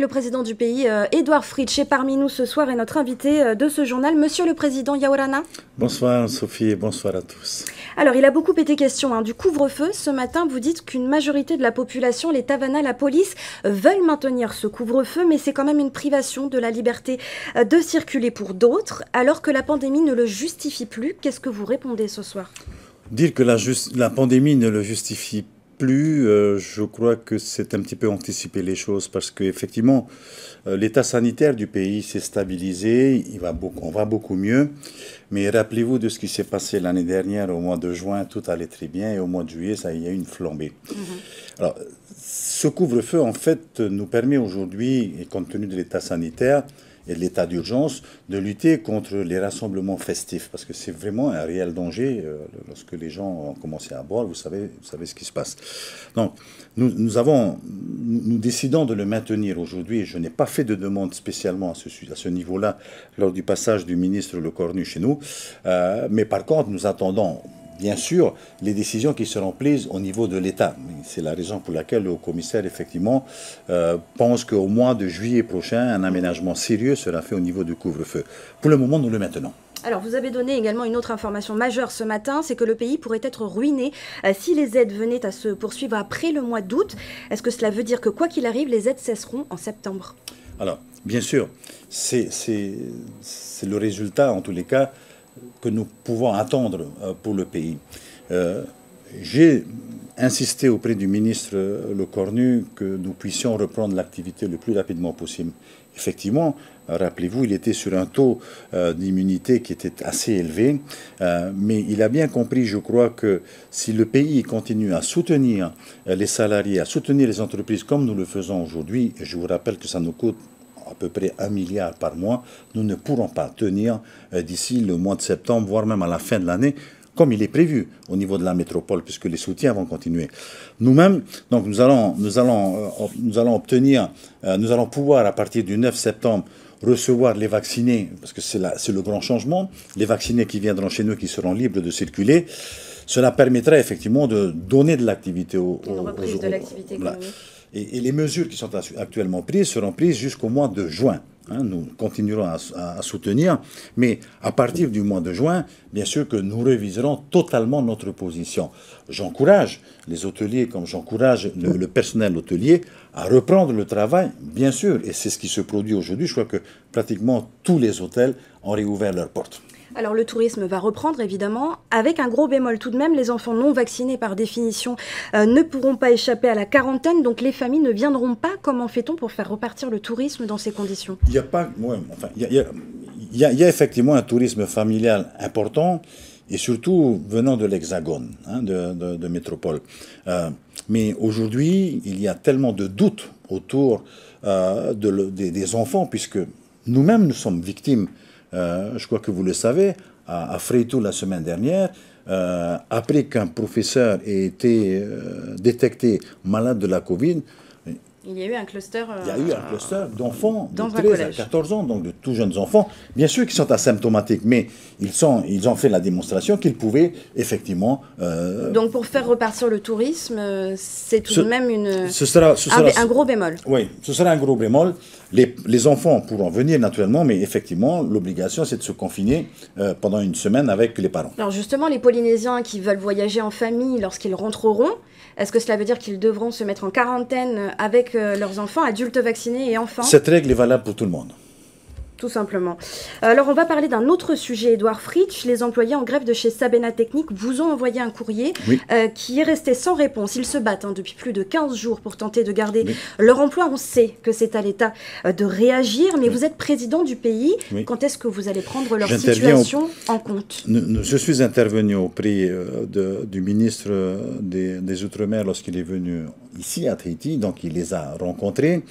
le président du pays, euh, Édouard Fritsch, est parmi nous ce soir et notre invité euh, de ce journal, Monsieur le Président Yaourana. Bonsoir Sophie et bonsoir à tous. Alors, il a beaucoup été question hein, du couvre-feu. Ce matin, vous dites qu'une majorité de la population, les Tavanas, la police, euh, veulent maintenir ce couvre-feu, mais c'est quand même une privation de la liberté de circuler pour d'autres, alors que la pandémie ne le justifie plus. Qu'est-ce que vous répondez ce soir Dire que la, la pandémie ne le justifie plus, euh, je crois que c'est un petit peu anticiper les choses parce qu'effectivement, euh, l'état sanitaire du pays s'est stabilisé, il va on va beaucoup mieux. Mais rappelez-vous de ce qui s'est passé l'année dernière, au mois de juin, tout allait très bien et au mois de juillet, ça y a eu une flambée. Mhm. Alors, ce couvre-feu, en fait, nous permet aujourd'hui, et compte tenu de l'état sanitaire, et l'état d'urgence de lutter contre les rassemblements festifs, parce que c'est vraiment un réel danger euh, lorsque les gens ont commencé à boire, vous savez, vous savez ce qui se passe. Donc, nous, avons, nous décidons de le maintenir aujourd'hui, je n'ai pas fait de demande spécialement à ce, à ce niveau-là lors du passage du ministre Le Cornu chez nous, euh, mais par contre, nous attendons bien sûr, les décisions qui seront prises au niveau de l'État. C'est la raison pour laquelle le commissaire, effectivement, euh, pense qu'au mois de juillet prochain, un aménagement sérieux sera fait au niveau du couvre-feu. Pour le moment, nous le maintenons. Alors, vous avez donné également une autre information majeure ce matin, c'est que le pays pourrait être ruiné euh, si les aides venaient à se poursuivre après le mois d'août. Est-ce que cela veut dire que, quoi qu'il arrive, les aides cesseront en septembre Alors, bien sûr, c'est le résultat, en tous les cas, que nous pouvons attendre euh, pour le pays. Euh, j'ai insisté auprès du ministre Le Cornu que nous puissions reprendre l'activité le plus rapidement possible. Effectivement, rappelez-vous, il était sur un taux euh, d'immunité qui était assez élevé, mais il a bien compris, je crois, que si le pays continue à soutenir les salariés, à soutenir les entreprises comme nous le faisons aujourd'hui, je vous rappelle que ça nous coûte à peu près un milliard par mois, nous ne pourrons pas tenir euh, d'ici le mois de septembre, voire même à la fin de l'année, comme il est prévu au niveau de la métropole, puisque les soutiens vont continuer. Nous-mêmes, donc nous allons, nous allons, euh, nous allons obtenir, euh, nous allons pouvoir à partir du 9 septembre recevoir les vaccinés, parce que c'est le grand changement, les vaccinés qui viendront chez nous, qui seront libres de circuler. Cela permettra effectivement de donner de l'activité aux, gens. de l'activité économique. Et, les mesures qui sont actuellement prises seront prises jusqu'au mois de juin. Hein. nous continuerons à, soutenir, mais à partir du mois de juin, bien sûr que nous réviserons totalement notre position. J'encourage les hôteliers, comme j'encourage le personnel hôtelier, reprendre le travail, bien sûr, et c'est ce qui se produit aujourd'hui. Je crois que pratiquement tous les hôtels ont réouvert leurs portes. Alors le tourisme va reprendre évidemment, avec un gros bémol tout de même, les enfants non vaccinés par définition euh, ne pourront pas échapper à la quarantaine, donc les familles ne viendront pas. Comment fait-on pour faire repartir le tourisme dans ces conditions Il a pas... il y a effectivement un tourisme familial important, et surtout venant de l'Hexagone, hein, de, métropole. Euh, mais aujourd'hui, il y a tellement de doutes autour euh, des, enfants, puisque nous-mêmes, nous sommes victimes, euh, je crois que vous le savez, à, à la semaine dernière, après qu'un professeur ait été détecté malade de la Covid, il y a eu un cluster. Euh, il y a eu un cluster euh, d'enfants de 13 à 14 ans, donc de tout jeunes enfants, bien sûr qui sont asymptomatiques, mais ils, sont, ils ont fait la démonstration qu'ils pouvaient effectivement. Euh, donc pour faire repartir le tourisme, c'est tout de même une, un, gros bémol. Oui, ce sera un gros bémol. Les, enfants pourront venir naturellement, mais effectivement, l'obligation, c'est de se confiner euh, pendant une semaine avec les parents. Alors justement, les Polynésiens qui veulent voyager en famille lorsqu'ils rentreront, est-ce que cela veut dire qu'ils devront se mettre en quarantaine avec euh, leurs enfants, adultes vaccinés et enfants Cette règle est valable pour tout le monde tout simplement. Alors, on va parler d'un autre sujet, Edouard Fritsch. Les employés en grève de chez Sabena Technique vous ont envoyé un courrier euh, qui est resté sans réponse. Ils se battent hein, depuis plus de 15 jours pour tenter de garder leur emploi. On sait que c'est à l'État euh, de réagir, mais vous êtes président du pays. Quand est-ce que vous allez prendre leur situation en compte Je suis intervenu auprès euh, de, du ministre des, des Outre-mer lorsqu'il est venu ici à Tahiti, donc il les a rencontrés,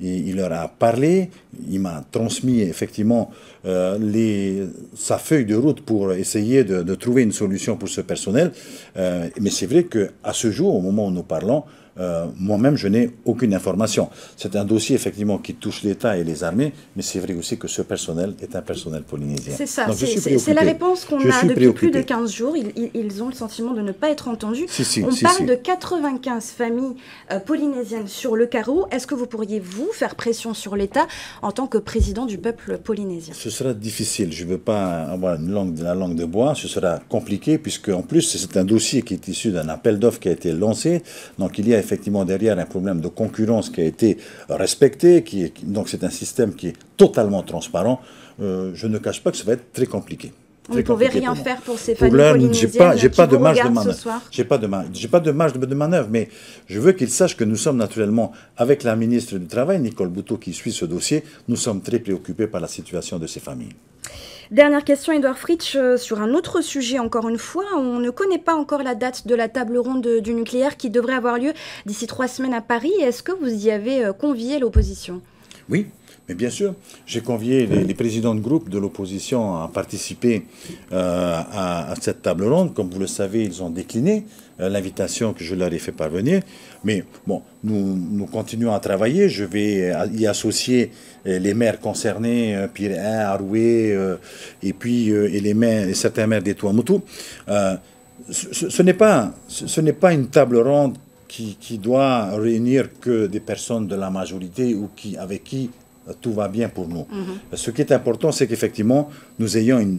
et il leur a parlé, il m'a transmis effectivement euh, les, sa feuille de route pour essayer de, trouver une solution pour ce personnel. Euh, mais c'est vrai qu'à ce jour, au moment où nous parlons, euh, moi-même, je n'ai aucune information. C'est un dossier, effectivement, qui touche l'État et les armées, mais c'est vrai aussi que ce personnel est un personnel polynésien. C'est ça, c'est la réponse qu'on a depuis plus de 15 jours. Ils, ont le sentiment de ne pas être entendus. On parle de 95 familles euh, polynésiennes sur le carreau. Est-ce que vous pourriez, vous, faire pression sur l'État en tant que président du peuple polynésien Ce sera difficile. Je ne veux pas avoir une langue, la langue de bois. Ce sera compliqué, puisque, en plus, c'est un dossier qui est issu d'un appel d'offres qui a été lancé. Donc, il y a effectivement derrière un problème de concurrence qui a été respecté, qui donc c'est un système qui est totalement transparent. Euh, je ne cache pas que ça va être très compliqué. Vous ne pouvez rien faire pour ces familles polynésiennes pas, qui pas de marge de manœuvre. J'ai pas de marge, j'ai pas de marge de manœuvre, mais je veux qu'ils sachent que nous sommes naturellement avec la ministre du Travail, Nicole Boutot, qui suit ce dossier, nous sommes très préoccupés par la situation de ces familles. Dernière question, Edouard Fritsch, euh, sur un autre sujet encore une fois. On ne connaît pas encore la date de la table ronde du nucléaire qui devrait avoir lieu d'ici trois semaines à Paris. Est-ce que vous y avez euh, convié l'opposition Oui, mais bien sûr, j'ai convié les, présidents de groupe de l'opposition à participer euh, à, cette table ronde. Comme vous le savez, ils ont décliné euh, l'invitation que je leur ai fait parvenir. Mais bon, nous, continuons à travailler. Je vais euh, y associer les maires concernés, Pierre Aroué, et puis et les certains maires des Tuamotu. ce, ce n'est pas, ce, pas une table ronde qui, qui, doit réunir que des personnes de la majorité ou qui, avec qui tout va bien pour nous. Ce qui est important, c'est qu'effectivement, nous ayons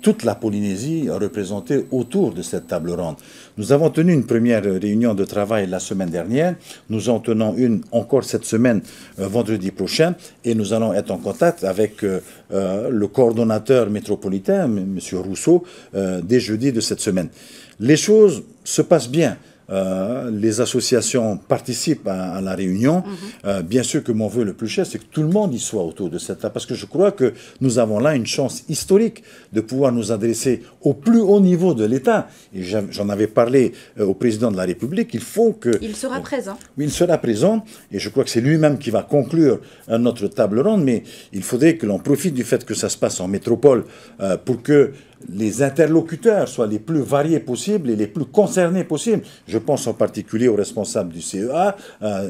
toute la Polynésie représentée autour de cette table ronde. Nous avons tenu une première réunion de travail la semaine dernière. Nous en tenons une encore cette semaine, euh, vendredi prochain, et nous allons être en contact avec euh, euh, le coordonnateur métropolitain, M. Rousseau, dès jeudi de cette semaine. Les choses se passent bien. Euh, les associations participent à, la réunion. Mhm. Euh, bien sûr que mon vœu le plus cher, c'est que tout le monde y soit autour de cette table, parce que je crois que nous avons là une chance historique de pouvoir nous adresser au plus haut niveau de l'État. j'en avais parlé euh, au président de la République. Il faut que il sera présent. Oui, il sera présent, et je crois que c'est lui-même qui va conclure notre table ronde. Mais il faudrait que l'on profite du fait que ça se passe en métropole pour que les interlocuteurs soient les plus variés possibles et les plus concernés possibles. Je pense en particulier aux responsables du CEA, euh,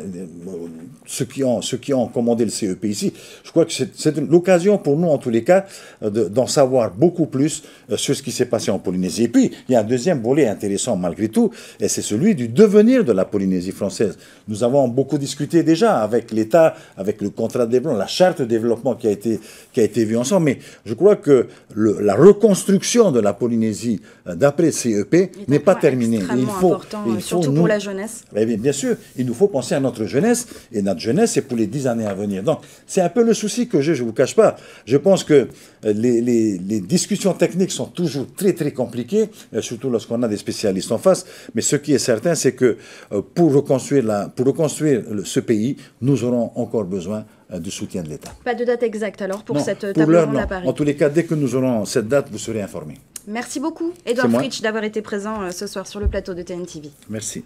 ceux, qui ont, ceux qui ont commandé le CEP ici. Je crois que c'est l'occasion pour nous, en tous les cas, euh, d'en savoir beaucoup plus euh, sur ce qui s'est passé en Polynésie. Et puis, il y a un deuxième volet intéressant malgré tout, et c'est celui du devenir de la Polynésie française. Nous avons beaucoup discuté déjà avec l'État, avec le contrat de développement, la charte de développement qui a été, été vue ensemble, mais je crois que la reconstruction construction de la Polynésie euh, d'après CEP n'est pas terminée. Il faut, il surtout pour la jeunesse. Eh bien, sûr, il nous faut penser à notre jeunesse et notre jeunesse, c'est pour les dix années à venir. Donc, c'est un peu le souci que j'ai. Je vous cache pas. Je pense que euh, les, les discussions techniques sont toujours très très compliquées, euh, surtout lorsqu'on a des spécialistes en face. Mais ce qui est certain, c'est que pour reconstruire la, pour reconstruire ce pays, nous aurons encore besoin euh, de soutien de l'État. Pas de date exacte alors pour cette euh, pour table ronde à Paris En tous les cas, dès que nous aurons cette date, vous serez informés. Merci beaucoup, Edouard Fritsch, d'avoir été présent euh, ce soir sur le plateau de TNTV. Merci.